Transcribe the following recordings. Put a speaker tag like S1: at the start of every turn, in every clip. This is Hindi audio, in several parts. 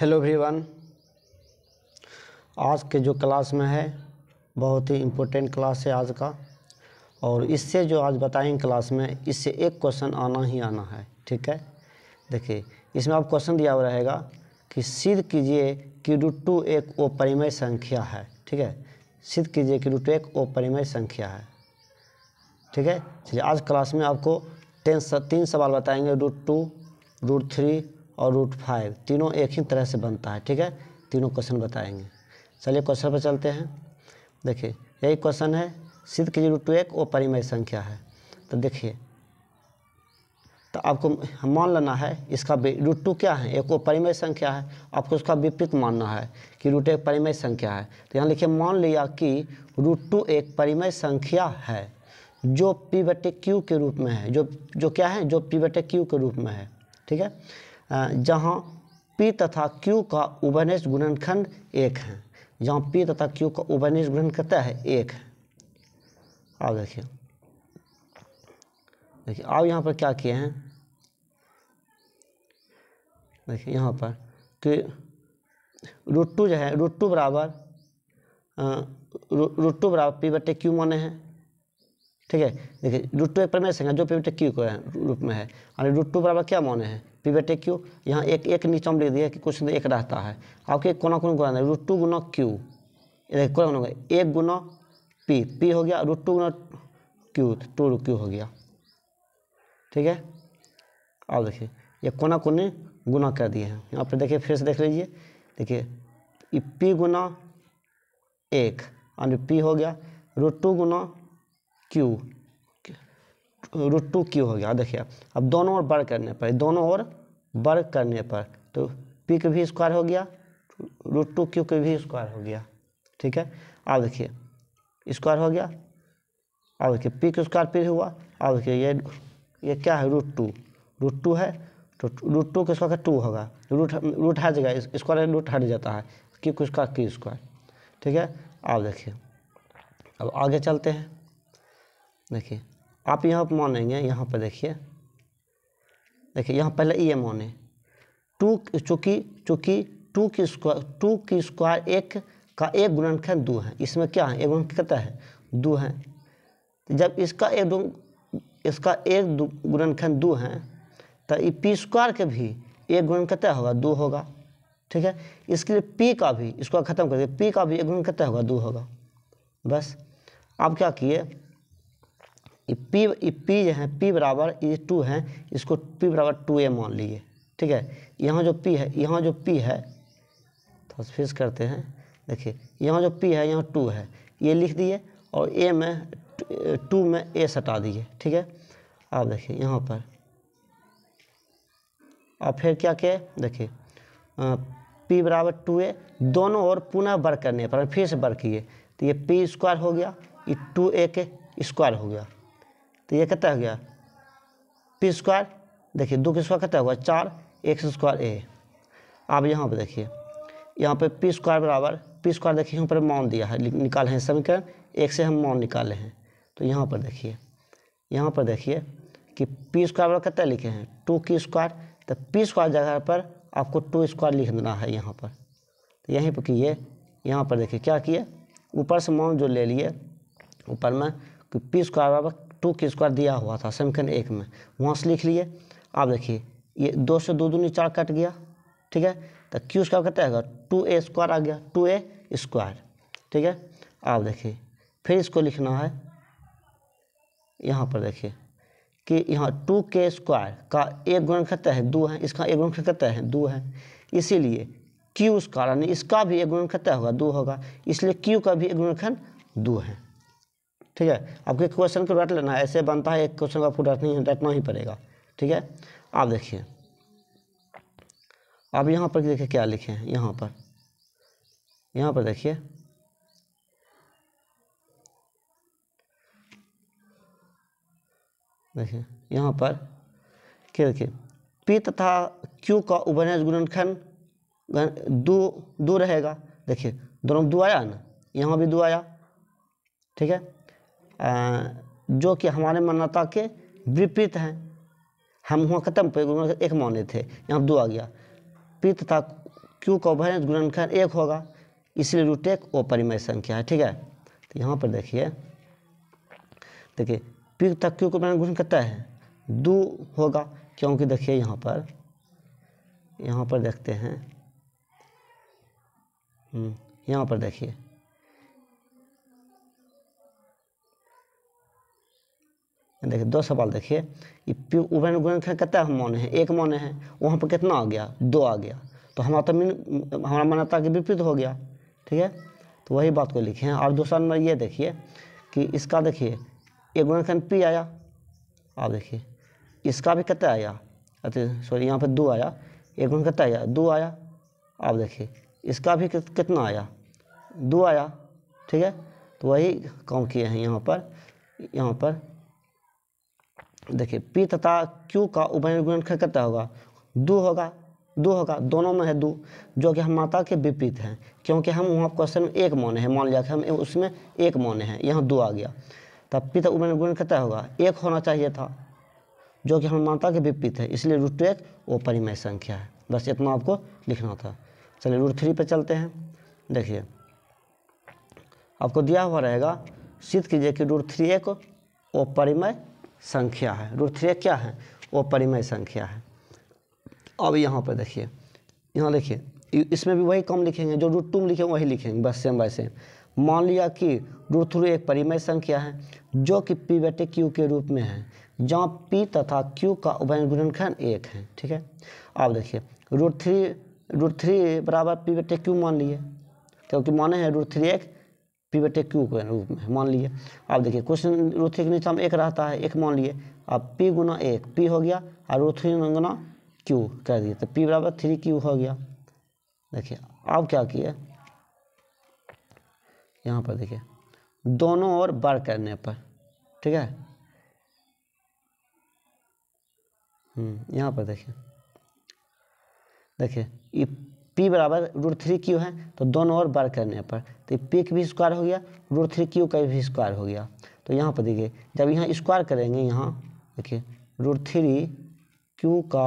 S1: हेलो भिवन आज के जो क्लास में है बहुत ही इम्पोर्टेंट क्लास है आज का और इससे जो आज बताएंगे क्लास में इससे एक क्वेश्चन आना ही आना है ठीक है देखिए इसमें आप क्वेश्चन दिया हुआ रहेगा कि सिद्ध कीजिए कि रूट टू एक ओ परिमय संख्या है ठीक है सिद्ध कीजिए कि रूट एक ओ परिमय संख्या है ठीक है चलिए आज क्लास में आपको टेन तीन सवाल बताएंगे रूट टू रूट थ्री और रूट फाइव तीनों एक ही तरह से बनता है ठीक है तीनों क्वेश्चन बताएंगे चलिए क्वेश्चन पर चलते हैं देखिए यही क्वेश्चन है सिद्ध कीजिए रूट टू एक वो परिमय संख्या है तो देखिए तो आपको मान लेना है इसका रूट टू क्या है एक वो परिमय संख्या है आपको उसका विपरीत मानना है कि रूट एक परिमय संख्या है तो यहाँ लिखिए मान लिया कि रूट टू एक परिमय संख्या है जो पी बटे क्यू के रूप में है जो जो क्या है जो पी बटे क्यू के रूप में है ठीक है जहाँ पी तथा Q का उभयनिष्ठ गुणनखंड एक है जहाँ पी तथा क्यू का उभयनिष्ठ गुणन कहता है एक है अब देखिए देखिए अब यहाँ पर क्या किए हैं देखिए यहाँ पर कि रूट टू जो है रूट टू बराबर रूट टू बराबर पी बटे क्यू माने हैं ठीक है देखिए रूट टू एक प्रमेय है जो पी बटे क्यू को है रूप में है और रूट टू बराबर क्या माने हैं पिवेट ए क्यू यहाँ एक एक नीचे हम लिख दिया कि कुछ एक रहता है आपके कोना कोना गुना रूट टू गुना क्यू कोना गुना एक गुना पी पी हो गया रूट टू गुना क्यू टू क्यू हो गया ठीक है अब देखिए ये कोना कोने गुना कर दिए हैं यहाँ पर देखिए फिर से देख लीजिए देखिए पी गुना एक और पी हो गया रूट टू गुना क्यू रूट टू क्यू हो गया देखिए अब दोनों ओर वर्ग करने पर दोनों ओर वर्ग करने पर तो पी के भी स्क्वायर हो गया रूट टू क्यू के भी स्क्वायर हो गया ठीक है अब देखिए स्क्वायर हो गया अब देखिए पी के स्क्वायर पी हुआ अब देखिए ये ये क्या है रूट टू रूट टू है तो रूट टू के स्क्वायर का टू होगा रूट रूट हट जाएगा स्क्वायर रूट हट जाता है क्यू के स्क्वायर की स्क्वायर ठीक है अब देखिए अब आगे चलते हैं देखिए आप यहाँ पर मानेंगे यहाँ पर देखिए देखिए यहाँ पहले ये माने टू चूँकि चूँकि टू की स्क्वायर टू की स्क्वायर एक का एक गुणनखंड दो है इसमें क्या है एक गुण कितना है दो है जब इसका एक इसका एक गुणनखंड दो है तो ये पी स्क्वायर के भी एक गुणन कितना होगा दो होगा ठीक है इसके लिए पी का भी इसको खत्म कर दिया पी का भी एक गुणन कितना होगा दो होगा बस आप क्या किए पी पी जो है पी बराबर ये टू है इसको पी बराबर टू ए मान लीजिए ठीक है यहाँ जो पी है यहाँ जो पी है तो फिक्स करते हैं देखिए यहाँ जो पी है यहाँ टू है ये लिख दिए और ए में टू में ए सटा दिए ठीक है अब देखिए यहाँ पर और फिर क्या किए देखिए पी बराबर टू ए दोनों ओर पुनः वर्क करने पर फिर से वर्क किए तो ये पी स्क्वायर हो गया ये टू ए के स्क्वायर हो गया तो ये कितना हो गया पी स्क्वायर देखिए दो के स्क्वायर कितना होगा चार एक्स स्क्वायर ए आप यहाँ पर देखिए यहाँ पे पी स्क्वायर बराबर पी स्क्वायर देखिए यहाँ पर मान दिया है निकाले हैं समीकरण एक से हम मान निकाले हैं तो यहाँ पर देखिए यहाँ पर देखिए कि पी स्क्वायर बराबर कितना लिखे हैं टू की स्क्वायर तो पी स्क्वायर जगह पर आपको टू स्क्वायर लिख देना है यहाँ पर तो यहीं पर किए यहाँ पर देखिए क्या किए ऊपर से मान जो ले लिए ऊपर में कि पी स्क्वायर बराबर टू के स्क्वायर दिया हुआ था समीकरण एक में वहाँ से लिख लिए आप देखिए ये दो से दो दूनी चार कट गया ठीक है तो क्यू स्क्वायर करते आएगा टू ए स्क्वायर आ गया टू ए स्क्वायर ठीक है आप देखिए फिर इसको लिखना है यहाँ पर देखिए कि यहाँ टू के स्क्वायर का एक गुण कहते है दो है इसका एक गुण कहते है दो है इसीलिए क्यू उसका यानी इसका भी एक गुण कहते होगा दो होगा इसलिए क्यू का भी एक गुणखंड दो है ठीक है आपके क्वेश्चन को रट लेना है ऐसे बनता है एक क्वेश्चन को आपको रटनी रटना ही पड़ेगा ठीक है आप देखिए आप यहाँ पर देखिए क्या लिखे हैं यहाँ पर यहाँ पर देखिए देखिए यहाँ पर क्या देखिए पी तथा क्यू का उभयज गुणनखंड दो दो रहेगा देखिए दोनों दो आया ना यहाँ भी दो आया ठीक है जो कि हमारे मान्यता के विपरीत हैं हम वहाँ खत्म पे एक माने थे यहाँ दो आ गया पित था क्यों को भय गुणनखंड एक होगा इसलिए रूट एक ओ परिमय संख्या है ठीक है तो यहाँ पर देखिए देखिए पित था क्यों को भय गुण कितना है दो होगा क्योंकि देखिए यहाँ पर यहाँ पर देखते हैं हम्म, यहाँ पर देखिए देखिए दो सवाल देखिए उभन उभयन गुणनखंड कितना है एक मन है वहाँ पर कितना आ गया दो आ गया तो हमारा तो मीन हमारा मान्यता के विपरीत हो गया ठीक है तो वही बात को लिखे हैं और दूसरा नंबर ये देखिए कि इसका देखिए एक गुणनखंड पी आया आप देखिए इसका भी कत आया अति सॉरी यहाँ पर दो आया एक गुण कत आया दो आया आप देखिए इसका भी कितना आया दो आया ठीक है तो वही काम किए हैं यहाँ पर यहाँ पर देखिए P तथा Q का उभय गुणनखंड कितना होगा दो होगा दो होगा दोनों में है दो जो कि हम माता के विपरीत हैं क्योंकि हम वहाँ क्वेश्चन में एक मौन है मान लिया कि हम उसमें एक मौन है यहाँ दो आ गया तब पिता उभय गुण कितना होगा एक होना चाहिए था जो कि हम माता के विपरीत है इसलिए रूट एक वो परिमय संख्या है बस इतना आपको लिखना था चलिए रूट थ्री पर चलते हैं देखिए आपको दिया हुआ रहेगा सिद्ध कीजिए कि रूट थ्री एक वो परिमय संख्या है रूट थ्री क्या है वो परिमय संख्या है अब यहाँ पर देखिए यहाँ देखिए इसमें भी वही कम लिखेंगे जो रूट टू में लिखेंगे वही लिखेंगे बस सेम बाय सेम मान लिया कि रूट थ्रू एक परिमय संख्या है जो कि पी बटे क्यू के रूप में है जहाँ पी तथा क्यू का उभय गुणनखंड एक है ठीक है अब देखिए रूट थ्री रूट थ्री बराबर पी बटे क्यू मान लिए क्योंकि माने हैं रूट थ्री एक पी बटे क्यू के रूप में मान लिए आप देखिए क्वेश्चन रो के नीचे हम एक रहता है एक मान लिए अब पी गुना एक पी हो गया और रो थ्री गुना क्यू कर दिए तो पी बराबर थ्री क्यू हो गया देखिए अब क्या किए यहाँ पर देखिए दोनों ओर वर्क करने पर ठीक है हम्म, यहाँ पर देखिए देखिए पी बराबर रूट थ्री क्यू है तो दोनों ओर वर्ग करने पर तो पी का भी स्क्वायर हो गया रूट थ्री क्यू का भी स्क्वायर हो गया तो यहाँ पर देखिए जब यहाँ स्क्वायर करेंगे यहाँ देखिए रूट थ्री क्यू का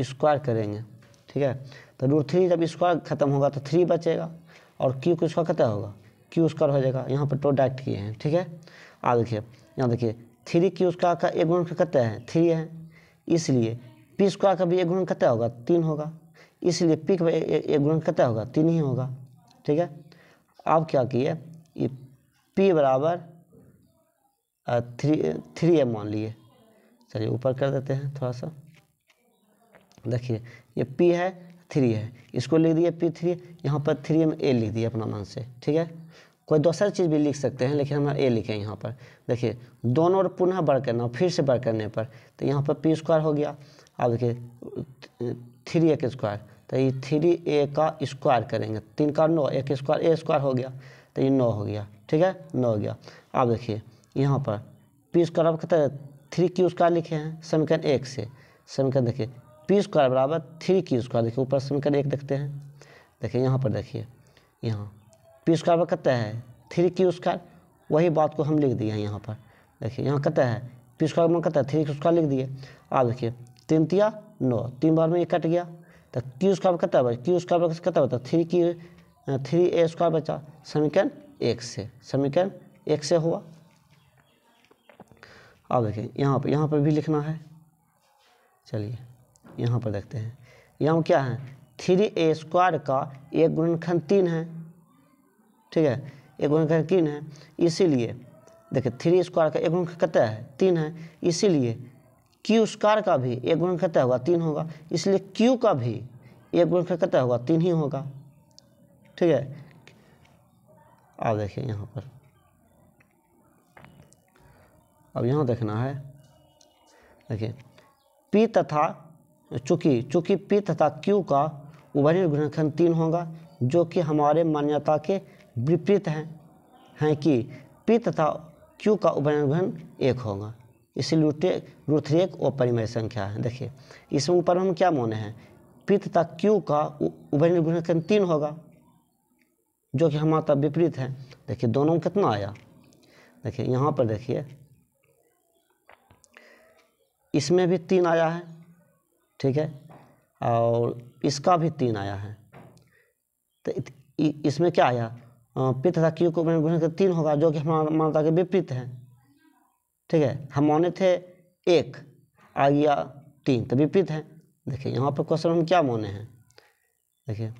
S1: स्क्वायर करेंगे ठीक है तो रूट थ्री जब स्क्वायर खत्म होगा तो थ्री बचेगा और क्यू का स्क्वायर कितना होगा क्यू स्क्वायर हो जाएगा यहाँ पर प्रोडक्ट किए हैं ठीक है आ देखिए यहाँ देखिए थ्री क्यू स्क्वायर का एक गुण कितना है थ्री है इसलिए पी स्क्वायर का भी एक गुण कितना होगा तीन होगा इसलिए पिक में एक गुणन कितना होगा तीन ही होगा ठीक है अब क्या किए ये पी बराबर थ्री थ्री एम मान लिए चलिए ऊपर कर देते हैं थोड़ा सा देखिए ये पी है थ्री है इसको लिख दिए पी थ्री यहाँ पर थ्री एम ए लिख दिए अपना मन से ठीक है कोई दूसरा चीज़ भी लिख सकते हैं लेकिन हम ए लिखे यहाँ पर देखिए दोनों और पुनः बढ़ करना फिर से बढ़ करने पर तो यहाँ पर पी स्क्वायर हो गया अब देखिए थ्री ए के स्क्वायर तो ये थ्री ए का स्क्वायर करेंगे तीन का नौ एक स्क्वायर ए स्क्वायर हो गया तो ये नौ हो गया ठीक है नौ हो गया अब देखिए यहाँ पर पी स्क्वायर अब कहते हैं थ्री क्यू स्क्वायर लिखे हैं समीकरण एक से समीकरण देखिए पी स्क्वायर बराबर थ्री क्यू स्क्वायर देखिए ऊपर समीकरण एक देखते हैं देखिए यहाँ पर देखिए यहाँ पी स्क्वायर पर कहते हैं थ्री क्यू स्क्वायर वही बात को हम लिख दिए हैं यहाँ पर देखिए यहाँ कहते हैं पी स्क्वायर में कहते हैं थ्री क्यू स्क्वायर लिख दिए अब देखिए तीन तिया नौ तीन बार में ये कट गया तो क्यू स्क्वायर कितना बचा क्यू स्क्वायर कितना बचा three Q three A square बचा समीकरण एक से समीकरण एक से हुआ अब देखें यहाँ पर यहाँ पर भी लिखना है चलिए यहाँ पर देखते हैं यहाँ क्या है थ्री ए स्क्वायर का एक गुणनखंड तीन है ठीक है एक गुणनखंड तीन है इसीलिए देखिए थ्री स्क्वायर का एक गुणनखंड कितना है तीन है इसीलिए क्यू स्क्वायर का भी एक गुणन करता होगा तीन होगा इसलिए क्यू का भी एक गुणन करता होगा तीन ही होगा ठीक है अब देखिए यहाँ पर अब यहाँ देखना है देखिए पी तथा चूँकि चूँकि पी तथा क्यू का उभरित गुणनखंड तीन होगा जो कि हमारे मान्यता के विपरीत हैं हैं कि पी तथा क्यू का उभरण एक होगा इसलिए रूटे रूथरेक अपरिमेय संख्या है देखिए इसमें ऊपर हम क्या मोने हैं पित्त तक क्यू का उभयनिर्गुण गुणनखंड तीन होगा जो कि हमारा विपरीत है देखिए दोनों कितना आया देखिए यहाँ पर देखिए इसमें भी तीन आया है ठीक है और इसका भी तीन आया है तो इसमें क्या आया पित्त तक क्यू को तीन होगा जो कि हमारा मानता के विपरीत है ठीक है हम माने थे एक आ गया तीन तो विपरीत है देखिए यहाँ पर क्वेश्चन हम क्या माने हैं देखिए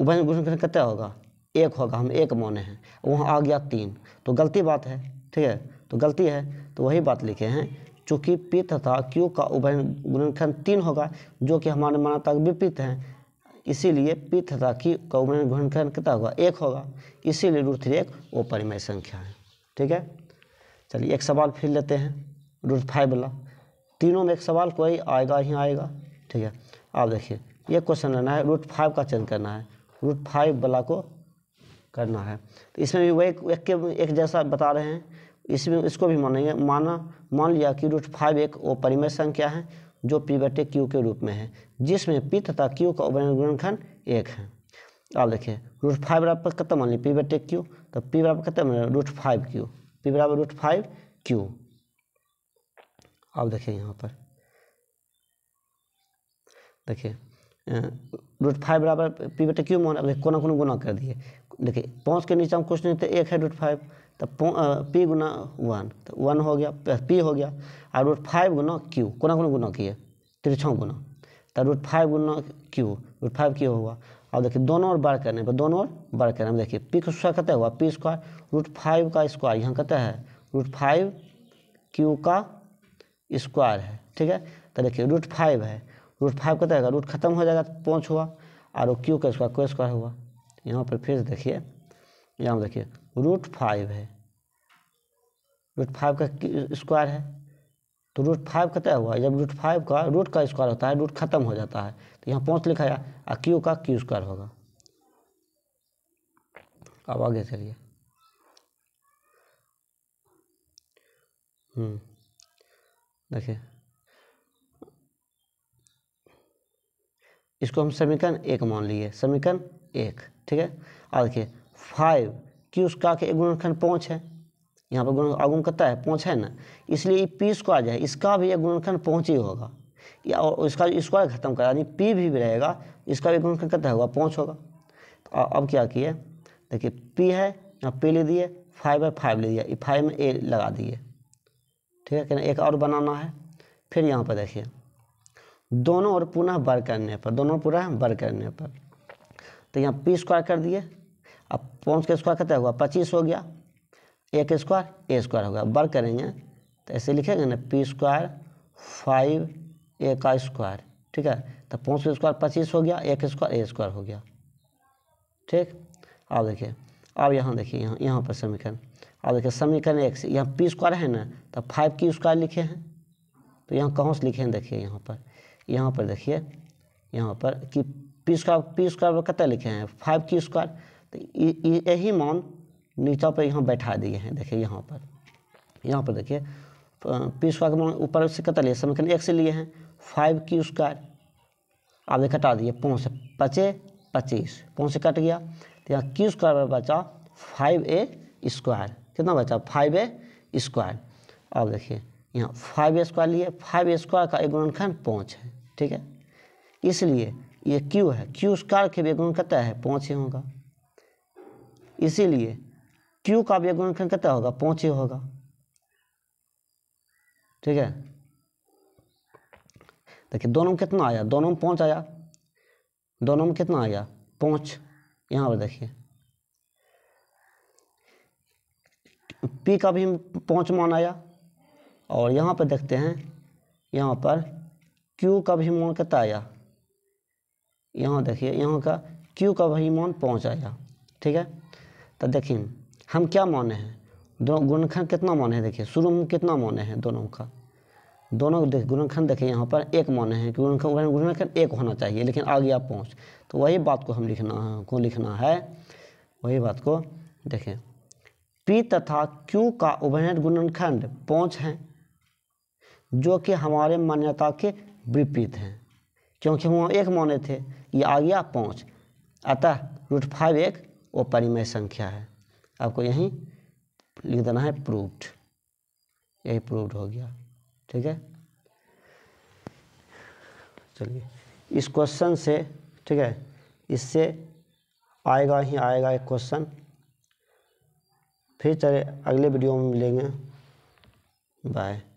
S1: उभय गुण कत होगा एक होगा हम एक माने हैं वहाँ आ गया तीन तो गलती बात है ठीक है तो गलती है तो वही बात लिखे हैं चूँकि पी तथा क्यू का उभय गुणनखंड तीन होगा जो कि हमारे मान्यता विपरीत हैं इसीलिए पी तथा क्यू का उभय गुणनखंड कितना होगा एक होगा इसीलिए रूट थ्री एक वो परिमय संख्या है ठीक है चलिए एक सवाल फिर लेते हैं रूट फाइव वाला तीनों में एक सवाल कोई आएगा ही आएगा ठीक है आप देखिए ये क्वेश्चन लेना है रूट फाइव का चेंज करना है रूट फाइव वाला को करना है तो इसमें भी वही एक के एक जैसा बता रहे हैं इसमें इसको भी मानेंगे माना मान लिया कि रूट फाइव एक वो परिमेय संख्या है जो पी बटे क्यू के रूप में है जिसमें पी तथा क्यू का गुणनखंड एक है आप देखिए रूट फाइव बराबर कितना मान ली पी बटे क्यू तो पी बराबर कितना रूट फाइव क्यू पी बराबर रूट फाइव क्यू अब देखिए यहाँ पर देखिए रूट फाइव बराबर पी बटे क्यू मान अब देखिए कोना कोना गुना कर दिए देखिए पाँच के नीचे हम कुछ नहीं तो एक है रूट फाइव तो पी गुना वन तो वन हो गया पी हो गया और रूट फाइव गुना क्यू कोना कोना गुना किए तिरछा गुना तो रूट फाइव गुना क्यू रूट फाइव क्यू हुआ अब देखिए दोनों और बड़ करने पर दोनों और बड़ करने पर देखिए पी का स्क्वायर कतः हुआ पी स्क्वायर रूट फाइव का स्क्वायर यहाँ कतः है रूट फाइव क्यू का स्क्वायर है ठीक है तो देखिए रूट फाइव है रूट फाइव कतः है रूट खत्म हो जाएगा तो हुआ और वो क्यू का स्क्वायर को स्क्वायर हुआ यहाँ पर फिर देखिए यहाँ देखिए रूट फाइव है रूट फाइव का स्क्वायर है तो रूट फाइव का हुआ जब रूट फाइव का रूट का स्क्वायर होता है रूट खत्म हो जाता है तो यहाँ पाँच लिखा गया और क्यू का क्यू स्क्वायर होगा अब आगे चलिए हम्म, देखिए इसको हम समीकरण एक मान लिए समीकरण एक ठीक है और देखिए फाइव क्यू स्क्वायर के एक गुणनखंड पाँच है यहाँ पर गुण अगुण कता है पहुँच है ना इसलिए ये पी स्क्वायर है इसका भी एक गुणनखंड पहुँच ही होगा या और इसका स्क्वायर खत्म करा यानी पी भी, भी रहेगा इसका भी गुणनखंड कता होगा पहुँच होगा तो अब क्या किए देखिए पी है यहाँ पी ले दिए फाइव बाई फाइव ले दिया फाइव में ए लगा दिए ठीक है क्या एक और बनाना है फिर यहाँ पर देखिए दोनों और पुनः बर करने पर दोनों पूरा बर करने पर तो यहाँ पी स्क्वायर कर दिए अब पहुँच के स्क्वायर कितना हुआ पच्चीस हो गया एक स्क्वायर ए स्क्वायर होगा वर्ग करेंगे तो ऐसे लिखेंगे ना पी स्क्वायर फाइव ए का स्क्वायर ठीक है तो पाँच सौ स्क्वायर पच्चीस हो गया एक स्क्वायर ए स्क्वायर हो गया ठीक अब देखिए अब यहाँ देखिए यहाँ यहाँ पर समीकरण अब देखिए समीकरण एक से यहाँ पी स्क्वायर है ना तो फाइव की स्क्वायर लिखे हैं तो यहाँ कहाँ से लिखे हैं देखिए यहाँ पर यहाँ पर देखिए यहाँ पर कि पी स्क्वायर पी स्क्वायर कतः लिखे हैं फाइव की स्क्वायर तो यही मान नीचा पर यहाँ बैठा दिए हैं देखिए यहाँ पर यहाँ पर देखिए पी स्क्वायर का मान ऊपर से कतल लिए समीकरण एक से लिए हैं फाइव की स्क्वायर आप ये कटा दिए पाँच से पचे पच्चीस पाँच से कट गया तो यहाँ की स्क्वायर पर बचा फाइव ए स्क्वायर कितना बचा फाइव ए स्क्वायर अब देखिए यहाँ फाइव स्क्वायर लिए फाइव स्क्वायर का एक गुणनखंड पाँच है ठीक है इसलिए ये क्यू है क्यू स्क्वायर के भी गुणन कितना है पाँच ही होगा इसीलिए क्यू का व्यगुणनखंड कितना होगा ही होगा ठीक है देखिए दोनों में कितना आया दोनों में पाँच आया दोनों में कितना आया पहुंच यहाँ पर देखिए पी का भी पांच मान आया और यहाँ पर देखते हैं यहाँ पर क्यू का भी मान कितना आया यहाँ देखिए यहाँ का क्यू का भी मान पहुँच आया ठीक है तो देखिए हम क्या माने हैं दो गुणनखंड कितना माने हैं देखिए शुरू में कितना माने हैं दोनों का दोनों देख गुणनखंड देखिए यहाँ पर एक माने हैं कि गुणनखंड गुणनखंड एक होना चाहिए लेकिन आ गया पाँच तो वही बात को हम लिखना है को लिखना है वही बात को देखें पी तथा क्यू का उभयनिर् गुणनखंड पहुँच हैं जो कि हमारे मान्यता के विपरीत हैं क्योंकि हम एक माने थे ये आ गया पाँच अतः रूट फाइव एक वो परिमय संख्या है आपको यहीं लिख देना है प्रूफ यही प्रूफ हो गया ठीक है चलिए इस क्वेश्चन से ठीक है इससे आएगा ही आएगा एक क्वेश्चन फिर चले अगले वीडियो में लेंगे बाय